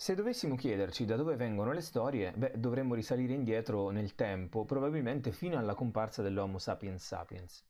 Se dovessimo chiederci da dove vengono le storie, beh, dovremmo risalire indietro nel tempo, probabilmente fino alla comparsa dell'Homo sapiens sapiens.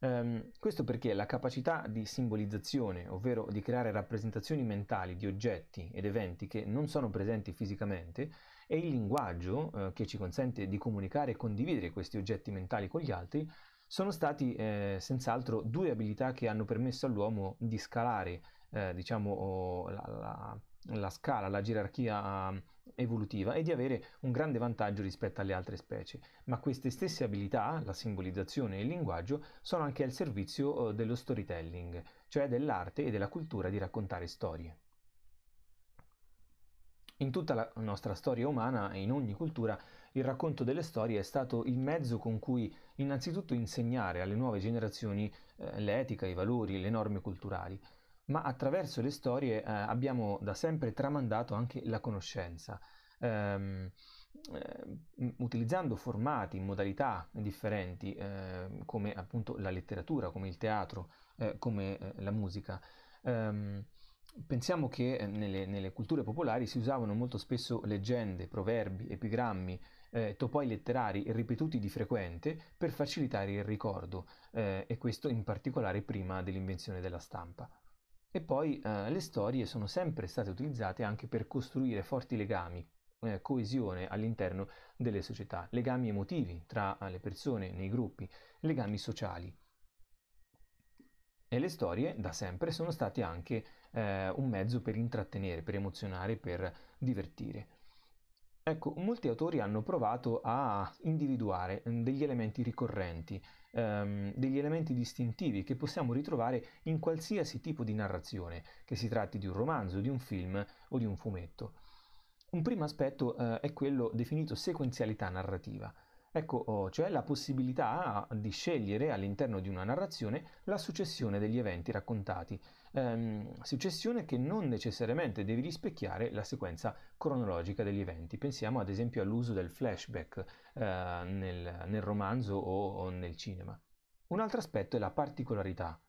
Um, questo perché la capacità di simbolizzazione, ovvero di creare rappresentazioni mentali di oggetti ed eventi che non sono presenti fisicamente, e il linguaggio eh, che ci consente di comunicare e condividere questi oggetti mentali con gli altri, sono stati eh, senz'altro due abilità che hanno permesso all'uomo di scalare, eh, diciamo, oh, la, la la scala, la gerarchia um, evolutiva e di avere un grande vantaggio rispetto alle altre specie. Ma queste stesse abilità, la simbolizzazione e il linguaggio, sono anche al servizio uh, dello storytelling, cioè dell'arte e della cultura di raccontare storie. In tutta la nostra storia umana e in ogni cultura il racconto delle storie è stato il mezzo con cui innanzitutto insegnare alle nuove generazioni eh, l'etica, i valori, le norme culturali ma attraverso le storie eh, abbiamo da sempre tramandato anche la conoscenza. Ehm, eh, utilizzando formati, modalità differenti eh, come appunto la letteratura, come il teatro, eh, come eh, la musica. Ehm, pensiamo che eh, nelle, nelle, culture popolari si usavano molto spesso leggende, proverbi, epigrammi, eh, topoi letterari ripetuti di frequente per facilitare il ricordo e questo in particolare prima dell'invenzione della stampa. E poi eh, le storie sono sempre state utilizzate anche per costruire forti legami, eh, coesione all'interno delle società, legami emotivi tra eh, le persone, nei gruppi, legami sociali. E le storie da sempre sono state anche eh, un mezzo per intrattenere, per emozionare, per divertire. Ecco, molti autori hanno provato a individuare mm, degli elementi ricorrenti ehm, degli elementi distintivi che possiamo ritrovare in qualsiasi tipo di narrazione, che si tratti di un romanzo, di un film o di un fumetto. Un primo aspetto eh, è quello definito sequenzialità narrativa. Ecco, oh, cioè la possibilità di scegliere all'interno di una narrazione la successione degli eventi raccontati, ehm, successione che non necessariamente deve rispecchiare la sequenza cronologica degli eventi. Pensiamo ad esempio all'uso del flashback eh, nel, nel, romanzo o, o nel cinema. Un altro aspetto è la particolarità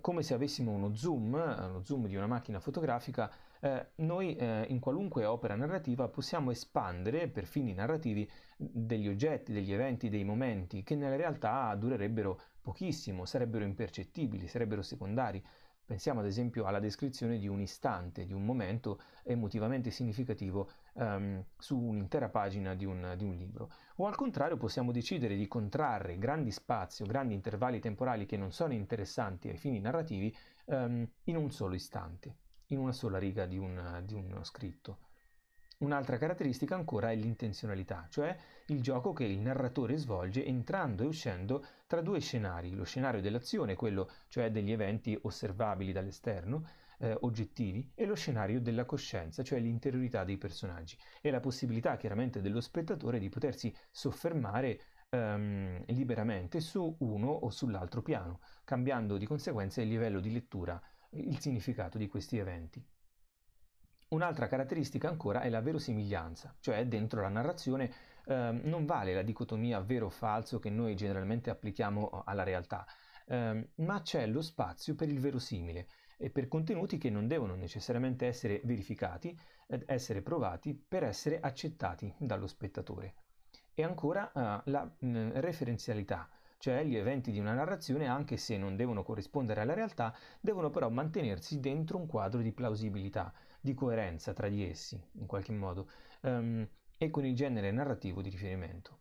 come se avessimo uno zoom, eh, uno zoom di una macchina fotografica, eh, noi eh, in qualunque opera narrativa possiamo espandere per fini narrativi degli oggetti, degli eventi, dei momenti che nella realtà durerebbero pochissimo, sarebbero impercettibili, sarebbero secondari, Pensiamo ad esempio alla descrizione di un istante, di un momento emotivamente significativo um, su un'intera pagina di un, di un libro. O al contrario possiamo decidere di contrarre grandi spazio, grandi intervalli temporali che non sono interessanti ai fini narrativi um, in un solo istante, in una sola riga di un, di uno scritto. Un'altra caratteristica ancora è l'intenzionalità, cioè il gioco che il narratore svolge entrando e uscendo tra due scenari, lo scenario dell'azione, quello cioè degli eventi osservabili dall'esterno, eh, oggettivi, e lo scenario della coscienza, cioè l'interiorità dei personaggi, e la possibilità chiaramente dello spettatore di potersi soffermare ehm, liberamente su uno o sull'altro piano, cambiando di conseguenza il livello di lettura, il significato di questi eventi. Un'altra caratteristica ancora è la verosimiglianza, cioè dentro la narrazione eh, non vale la dicotomia vero-falso che noi generalmente applichiamo eh, alla realtà, eh, ma c'è lo spazio per il verosimile e per contenuti che non devono necessariamente essere verificati, essere provati per essere accettati dallo spettatore. E ancora eh, la mh, mm, referenzialità, cioè gli eventi di una narrazione, anche se non devono corrispondere alla realtà, devono però mantenersi dentro un quadro di plausibilità, di coerenza tra di essi, in qualche modo, um, e con il genere narrativo di riferimento.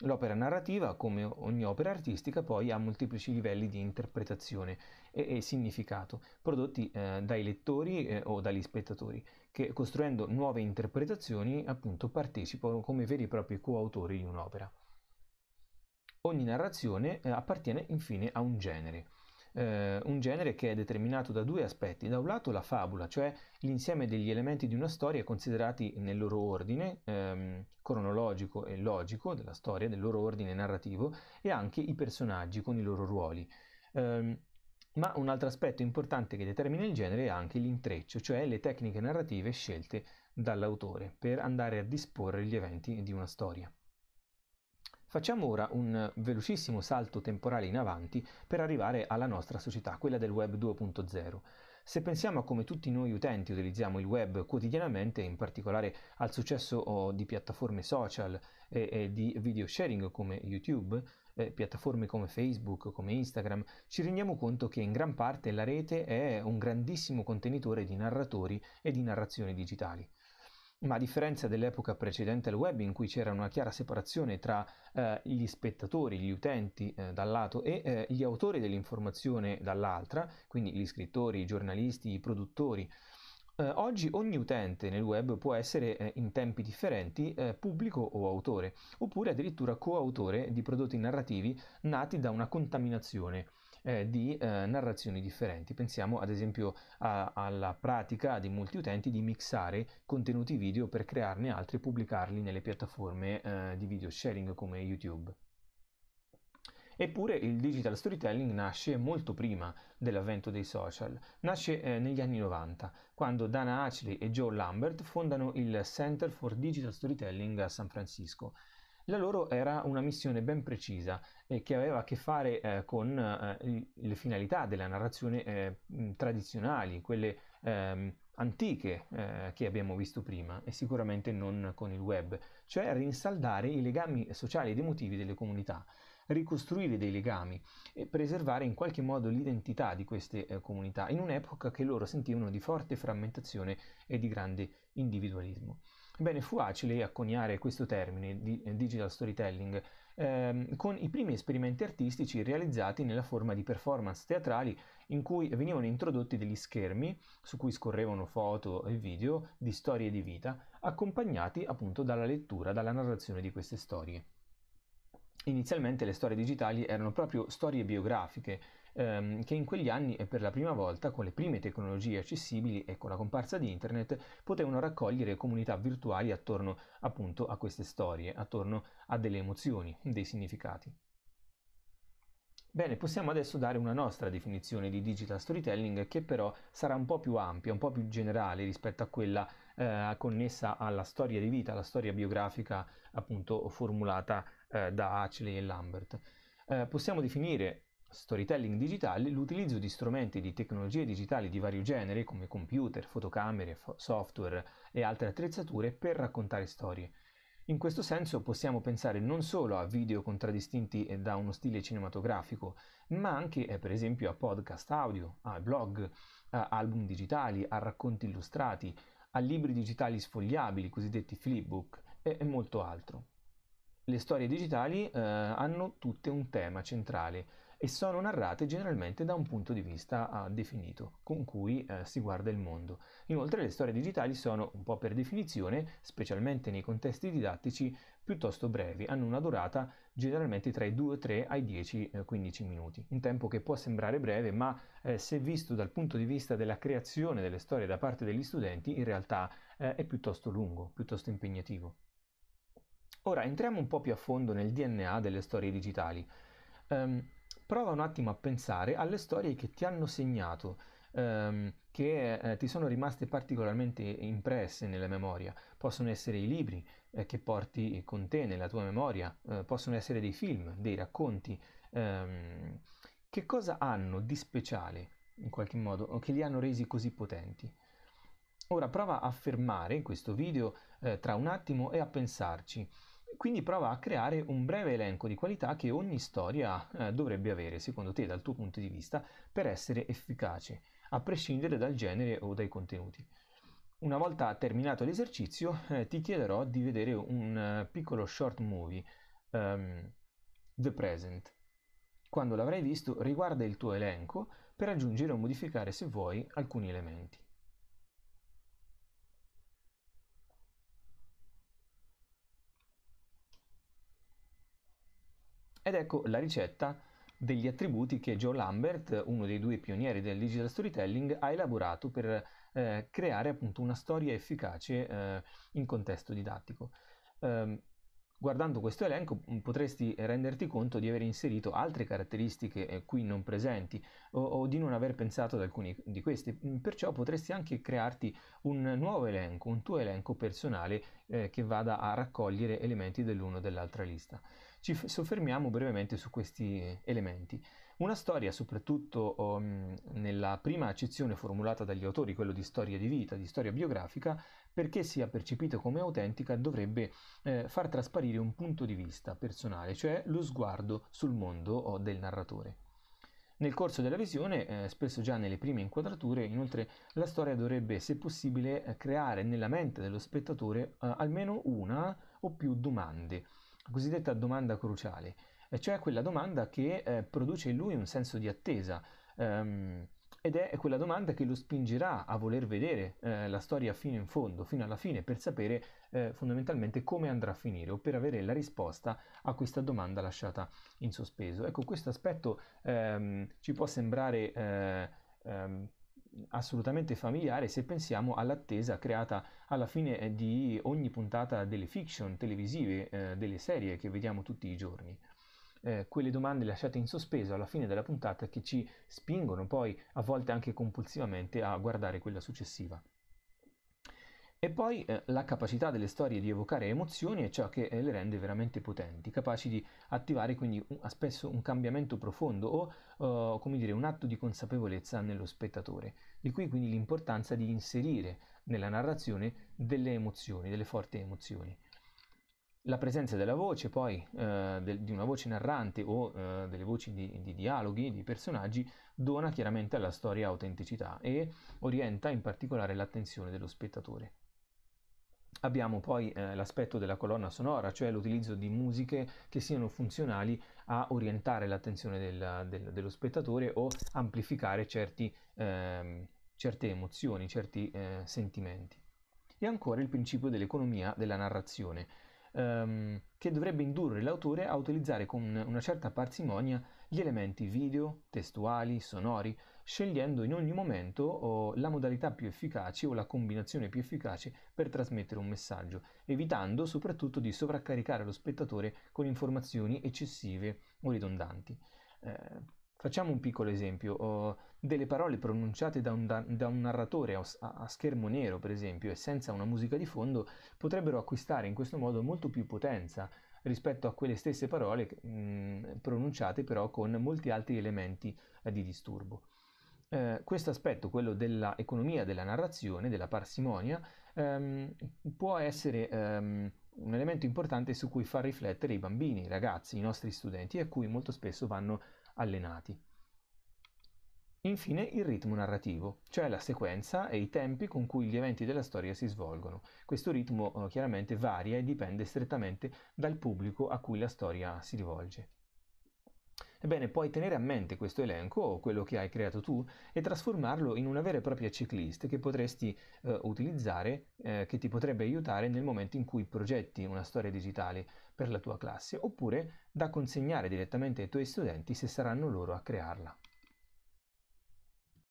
L'opera narrativa, come ogni opera artistica, poi ha molteplici livelli di interpretazione e, e significato prodotti eh, dai lettori eh, o dagli spettatori, che costruendo nuove interpretazioni appunto partecipano come veri e propri coautori di un'opera. Ogni narrazione eh, appartiene infine a un genere eh, un genere che è determinato da due aspetti. Da un lato la fabula, cioè l'insieme degli elementi di una storia considerati nel loro ordine ehm, cronologico e logico della storia, del loro ordine narrativo, e anche i personaggi con i loro ruoli. Eh, ma un altro aspetto importante che determina il genere è anche l'intreccio, cioè le tecniche narrative scelte dall'autore per andare a disporre gli eventi di una storia. Facciamo ora un velocissimo salto temporale in avanti per arrivare alla nostra società, quella del Web 2.0. Se pensiamo a come tutti noi utenti utilizziamo il web quotidianamente, in particolare al successo oh, di piattaforme social e, di video sharing come YouTube, eh, piattaforme come Facebook, come Instagram, ci rendiamo conto che in gran parte la rete è un grandissimo contenitore di narratori e di narrazioni digitali ma a differenza dell'epoca precedente al web in cui c'era una chiara separazione tra eh, gli spettatori, gli utenti eh, dal lato e eh, gli autori dell'informazione dall'altra, quindi gli scrittori, i giornalisti, i produttori, eh, oggi ogni utente nel web può essere eh, in tempi differenti eh, pubblico o autore, oppure addirittura coautore di prodotti narrativi nati da una contaminazione eh, di eh, narrazioni differenti. Pensiamo ad esempio a, alla pratica di molti utenti di mixare contenuti video per crearne altri e pubblicarli nelle piattaforme eh, di video sharing come YouTube. Eppure il digital storytelling nasce molto prima dell'avvento dei social, nasce eh, negli anni 90, quando Dana Achley e Joe Lambert fondano il Center for Digital Storytelling a San Francisco, la loro era una missione ben precisa eh, che aveva a che fare eh, con eh, le finalità della narrazione eh, tradizionali, quelle ehm, antiche eh, che abbiamo visto prima e sicuramente non con il web, cioè rinsaldare i legami sociali ed emotivi delle comunità, ricostruire dei legami e preservare in qualche modo l'identità di queste eh, comunità in un'epoca che loro sentivano di forte frammentazione e di grande individualismo. Bene, fu facile a coniare questo termine, di, eh, digital storytelling, ehm, con i primi esperimenti artistici realizzati nella forma di performance teatrali in cui venivano introdotti degli schermi su cui scorrevano foto e video di storie di vita, accompagnati appunto dalla lettura, dalla narrazione di queste storie. Inizialmente le storie digitali erano proprio storie biografiche, ehm, che in quegli anni e per la prima volta, con le prime tecnologie accessibili e con la comparsa di internet, potevano raccogliere comunità virtuali attorno appunto a queste storie, attorno a delle emozioni, dei significati. Bene, possiamo adesso dare una nostra definizione di digital storytelling che però sarà un po' più ampia, un po' più generale rispetto a quella eh, connessa alla storia di vita, alla storia biografica appunto formulata eh, da Achley e Lambert. Eh, possiamo definire storytelling digitale, l'utilizzo di strumenti di tecnologie digitali di vario genere come computer, fotocamere, fo- software e altre attrezzature per raccontare storie. In questo senso possiamo pensare non solo a video contraddistinti da uno stile cinematografico, ma anche eh, per esempio a podcast audio, a blog, a album digitali, a racconti illustrati, a libri digitali sfogliabili, cosiddetti flipbook e, molto altro. Le storie digitali eh, hanno tutte un tema centrale, e sono narrate generalmente da un punto di vista uh, definito, con cui uh, si guarda il mondo. Inoltre le storie digitali sono, un po' per definizione, specialmente nei contesti didattici, piuttosto brevi, hanno una durata generalmente tra i 2-3 ai 10-15 eh, minuti, un tempo che può sembrare breve, ma eh, se visto dal punto di vista della creazione delle storie da parte degli studenti, in realtà eh, è piuttosto lungo, piuttosto impegnativo. Ora entriamo un po' più a fondo nel DNA delle storie digitali. Um, prova un attimo a pensare alle storie che ti hanno segnato, ehm, che eh, ti sono rimaste particolarmente impresse nella memoria. Possono essere i libri eh, che porti con te nella tua memoria, eh, possono essere dei film, dei racconti. Ehm, che cosa hanno di speciale, in qualche modo, che li hanno resi così potenti? Ora prova a fermare questo video eh, tra un attimo e a pensarci. Quindi prova a creare un breve elenco di qualità che ogni storia eh, dovrebbe avere, secondo te, dal tuo punto di vista, per essere efficace, a prescindere dal genere o dai contenuti. Una volta terminato l'esercizio, eh, ti chiederò di vedere un uh, piccolo short movie, um, The Present. Quando l'avrai visto, riguarda il tuo elenco per aggiungere o modificare, se vuoi, alcuni elementi. Ed ecco la ricetta degli attributi che Joe Lambert, uno dei due pionieri del digital storytelling, ha elaborato per eh, creare appunto una storia efficace eh, in contesto didattico. Eh, guardando questo elenco mm, potresti renderti conto di aver inserito altre caratteristiche eh, qui non presenti o, o di non aver pensato ad alcuni di queste, mm, perciò potresti anche crearti un nuovo elenco, un tuo elenco personale eh, che vada a raccogliere elementi dell'uno o dell'altra lista. Ci f- soffermiamo brevemente su questi elementi. Una storia, soprattutto um, nella prima accezione formulata dagli autori, quello di storia di vita, di storia biografica, perché sia percepita come autentica dovrebbe eh, far trasparire un punto di vista personale, cioè lo sguardo sul mondo del narratore. Nel corso della visione, eh, spesso già nelle prime inquadrature, inoltre la storia dovrebbe, se possibile, eh, creare nella mente dello spettatore eh, almeno una o più domande cosiddetta domanda cruciale, cioè quella domanda che eh, produce in lui un senso di attesa. Ehm, ed è quella domanda che lo spingerà a voler vedere eh, la storia fino in fondo, fino alla fine, per sapere eh, fondamentalmente come andrà a finire o per avere la risposta a questa domanda lasciata in sospeso. Ecco, questo aspetto ehm, ci può sembrare eh, ehm, assolutamente familiare se pensiamo all'attesa creata alla fine eh, di ogni puntata delle fiction televisive, eh, delle serie che vediamo tutti i giorni. Eh, quelle domande lasciate in sospeso alla fine della puntata che ci spingono poi a volte anche compulsivamente a guardare quella successiva. E poi eh, la capacità delle storie di evocare emozioni è ciò che eh, le rende veramente potenti, capaci di attivare quindi un, spesso un cambiamento profondo o uh, come dire un atto di consapevolezza nello spettatore. Di qui quindi l'importanza di inserire nella narrazione delle emozioni, delle forti emozioni. La presenza della voce, poi eh, del, di una voce narrante o eh, delle voci di, di, dialoghi, di personaggi, dona chiaramente alla storia autenticità e orienta in particolare l'attenzione dello spettatore. Abbiamo poi eh, l'aspetto della colonna sonora, cioè l'utilizzo di musiche che siano funzionali a orientare l'attenzione del, del, dello spettatore o amplificare certi, eh, certe emozioni, certi eh, sentimenti. E ancora il principio dell'economia della narrazione, ehm, che dovrebbe indurre l'autore a utilizzare con una certa parsimonia gli elementi video, testuali, sonori, scegliendo in ogni momento oh, la modalità più efficace o la combinazione più efficace per trasmettere un messaggio, evitando soprattutto di sovraccaricare lo spettatore con informazioni eccessive o ridondanti. Eh, Facciamo un piccolo esempio, uh, delle parole pronunciate da un, da, da un narratore a, a, schermo nero, per esempio, e senza una musica di fondo, potrebbero acquistare in questo modo molto più potenza rispetto a quelle stesse parole mh, mm, pronunciate però con molti altri elementi eh, di disturbo eh, questo aspetto, quello dell'economia della narrazione, della parsimonia, ehm, può essere ehm, un elemento importante su cui far riflettere i bambini, i ragazzi, i nostri studenti, a cui molto spesso vanno allenati. Infine il ritmo narrativo, cioè la sequenza e i tempi con cui gli eventi della storia si svolgono. Questo ritmo eh, chiaramente varia e dipende strettamente dal pubblico a cui la storia si rivolge. Ebbene, puoi tenere a mente questo elenco o quello che hai creato tu e trasformarlo in una vera e propria checklist che potresti eh, utilizzare, eh, che ti potrebbe aiutare nel momento in cui progetti una storia digitale per la tua classe, oppure da consegnare direttamente ai tuoi studenti se saranno loro a crearla.